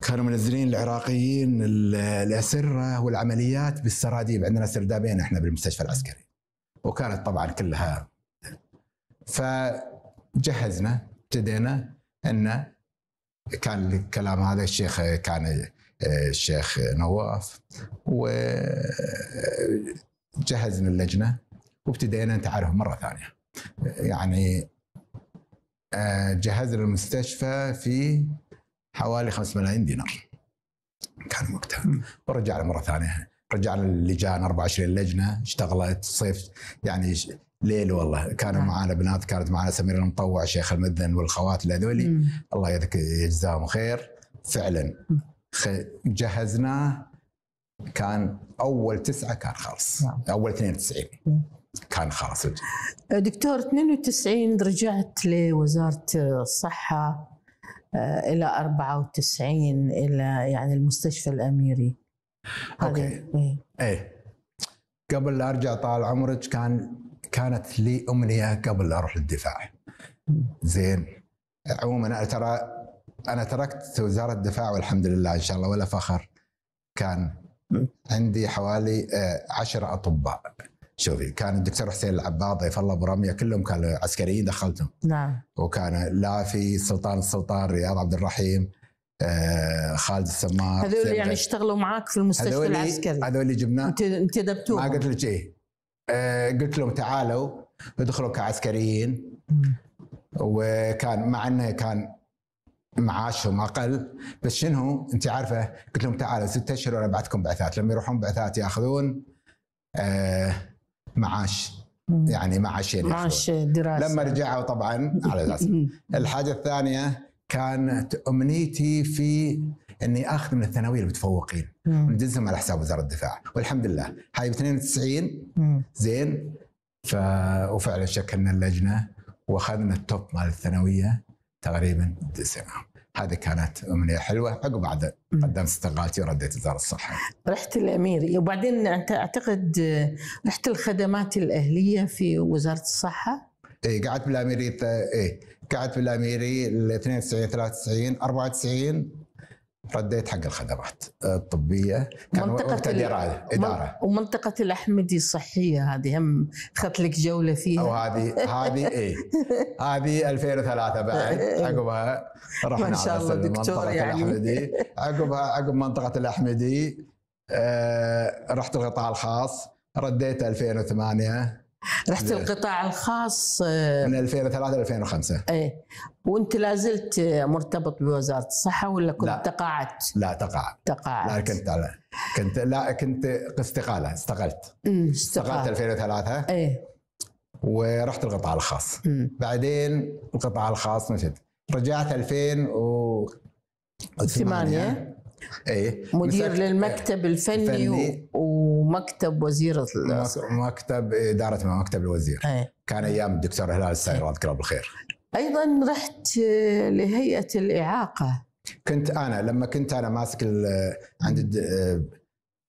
[SPEAKER 3] كانوا منزلين العراقيين الاسره والعمليات بالسراديب عندنا سردابين احنا بالمستشفى العسكري وكانت طبعا كلها فجهزنا ابتدينا ان كان الكلام هذا الشيخ كان آه، الشيخ نواف وجهزنا اللجنه وابتدينا نتعارف مره ثانيه يعني آه، جهزنا المستشفى في حوالي 5 ملايين دينار كان وقتها ورجعنا مره ثانيه رجعنا اللجان 24 لجنه اشتغلت صيف يعني ليل والله كانوا نعم. معانا بنات كانت معانا سمير المطوع شيخ المذن والخوات هذولي الله يجزاهم خير فعلا جهزناه كان اول تسعه كان خالص نعم. اول 92 كان خلاص
[SPEAKER 2] دكتور 92 رجعت لوزاره الصحه آه، الى 94 الى يعني المستشفى الاميري اوكي
[SPEAKER 3] ايه, إيه. قبل لا ارجع طال عمرك كان كانت لي امنيه قبل لا اروح للدفاع زين عموما انا ترى انا تركت وزاره الدفاع والحمد لله ان شاء الله ولا فخر كان عندي حوالي آه، عشرة اطباء شوفي كان الدكتور حسين العباد ضيف الله ابو رميه كلهم كانوا عسكريين دخلتهم نعم وكان لافي سلطان السلطان رياض عبد الرحيم آه خالد السمار هذول يعني
[SPEAKER 2] اشتغلوا معاك في المستشفى هذولي العسكري
[SPEAKER 3] هذول اللي جبناه انت انتدبتوهم ما قلت لك ايه آه قلت لهم تعالوا ادخلوا كعسكريين وكان مع انه كان معاشهم اقل بس شنو انت عارفه قلت لهم تعالوا ستة اشهر وانا بعثكم بعثات لما يروحون بعثات ياخذون آه معاش يعني معاش معاش
[SPEAKER 2] دراسه لما رجعوا
[SPEAKER 3] طبعا على اساس الحاجه الثانيه كانت امنيتي في اني اخذ من الثانويه المتفوقين ونجلسهم على حساب وزاره الدفاع والحمد لله هاي ب 92 زين ف... وفعلا شكلنا اللجنه واخذنا التوب مال الثانويه تقريبا سنه هذه كانت امنيه حلوه عقب بعد قدمت استقالتي ورديت وزاره الصحه.
[SPEAKER 2] رحت الاميري وبعدين انت اعتقد رحت الخدمات الاهليه في وزاره
[SPEAKER 1] الصحه؟
[SPEAKER 3] اي قعدت بالاميري اي قعدت بالاميري ال 92 93 94 رديت حق الخدمات الطبيه كان منطقه الاداره اداره
[SPEAKER 2] ومنطقه الاحمدي الصحيه هذه هم اخذت لك جوله فيها وهذه هذه اي
[SPEAKER 3] هذه 2003 إيه. بعد عقبها رحنا ما شاء الله دكتور يعني الاحمدي عقبها عقب منطقه الاحمدي آه، رحت القطاع الخاص رديت 2008 رحت القطاع
[SPEAKER 2] الخاص آه، من 2003 ل 2005 ايه وانت لا زلت مرتبط
[SPEAKER 3] بوزاره الصحه ولا كنت لا. تقاعدت؟ لا تقاعدت تقاعدت لا كنت لا كنت لا كنت استقاله استقلت استقلت 2003 ايه ورحت القطاع الخاص مم. بعدين القطاع الخاص مشيت رجعت 2008 ايه مدير للمكتب
[SPEAKER 2] الفني, الفني
[SPEAKER 3] و... مكتب وزير مكتب اداره مكتب الوزير أي. كان ايام الدكتور هلال السائر أذكره إيه. بالخير
[SPEAKER 2] ايضا رحت لهيئه الاعاقه
[SPEAKER 3] كنت انا لما كنت انا ماسك عند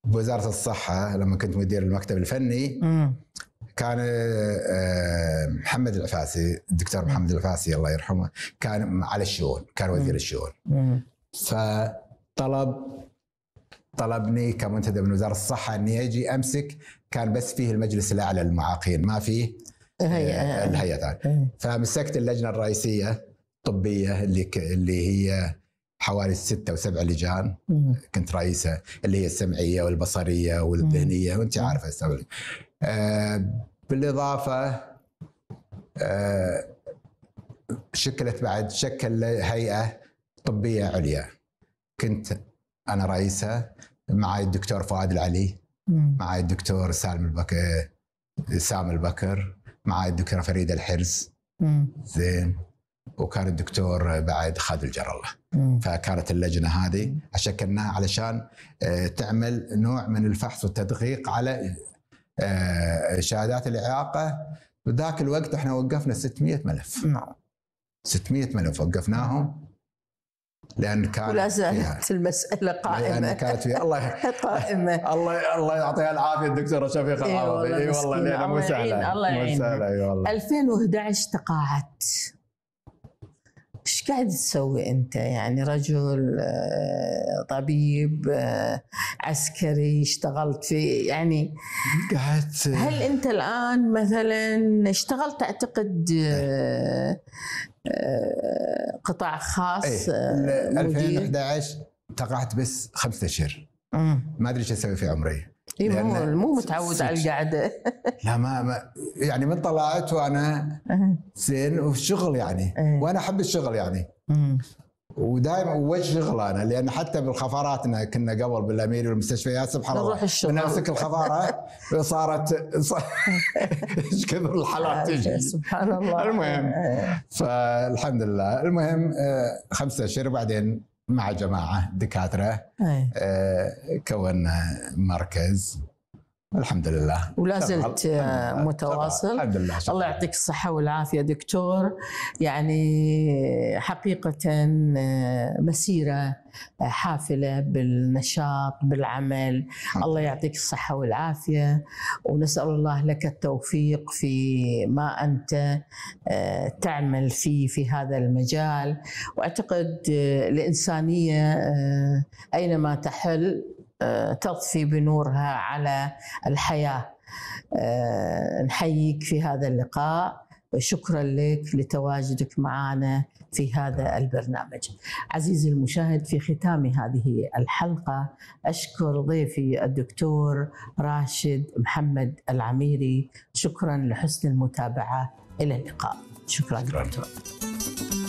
[SPEAKER 3] بوزاره الصحه لما كنت مدير المكتب الفني م. كان آه، محمد العفاسي الدكتور محمد العفاسي الله يرحمه كان على الشؤون كان وزير الشؤون فطلب طلبني كمنتدب من وزاره الصحه اني اجي امسك كان بس فيه المجلس الاعلى للمعاقين ما فيه
[SPEAKER 2] الهيئه آه،
[SPEAKER 3] الهيئه إيه. فمسكت اللجنه الرئيسيه الطبيه اللي اللي هي حوالي ستة سبع لجان كنت رئيسها اللي هي السمعية والبصرية والذهنية وانت عارفة السبع آه بالإضافة آه شكلت بعد شكل هيئة طبية عليا كنت أنا رئيسها معاي الدكتور فؤاد العلي معاي الدكتور سالم البكر سام البكر معاي الدكتوره فريده الحرز زين وكان الدكتور بعد خالد الجر الله فكانت اللجنه هذه شكلناها علشان آه، تعمل نوع من الفحص والتدقيق على آه، شهادات الاعاقه بذاك الوقت احنا وقفنا 600 ملف نعم 600 ملف وقفناهم لان كانت ولا زالت
[SPEAKER 2] المساله قائمه لان
[SPEAKER 3] كانت فيها الله
[SPEAKER 2] قائمه الله
[SPEAKER 3] الله يعطيها العافيه الدكتوره شفيقه العربي اي والله ليله مو سهله الله يعين اي والله
[SPEAKER 2] 2011 تقاعدت ايش قاعد تسوي انت يعني رجل آه، طبيب آه، عسكري اشتغلت في يعني
[SPEAKER 1] قعدت هل
[SPEAKER 2] انت الان مثلا اشتغلت اعتقد آه، آه، قطاع خاص ايه. 2011
[SPEAKER 3] آه، تقاعدت بس خمسة اشهر ما ادري ايش اسوي في عمري إيه مو مو متعود على القعده لا ما, ما يعني من طلعت وانا زين وشغل يعني إيه. وانا احب الشغل يعني ودائما وش انا لان حتى بالخفاراتنا كنا قبل بالامير والمستشفيات سبحان الله نروح نمسك الخفاره صارت ايش كثر الحالات إيه، تجي سبحان الله المهم فالحمد لله المهم آه، خمسة اشهر بعدين مع جماعه دكاتره إيه. آه، كونا مركز الحمد لله ولا زلت
[SPEAKER 2] متواصل
[SPEAKER 3] الحمد لله شكرا. الله يعطيك
[SPEAKER 2] الصحه والعافيه دكتور يعني حقيقه آه، مسيره آه، حافله بالنشاط بالعمل الله يعطيك الصحه والعافيه ونسال الله لك التوفيق في ما انت آه، تعمل فيه في هذا المجال واعتقد الانسانيه اينما تحل آه، تطفي بنورها على الحياه آه، نحييك في هذا اللقاء شكرا لك لتواجدك معنا في هذا البرنامج. عزيزي المشاهد في ختام هذه الحلقه اشكر ضيفي الدكتور راشد محمد العميري شكرا لحسن المتابعه الى اللقاء. شكرا, شكرا. دكتور.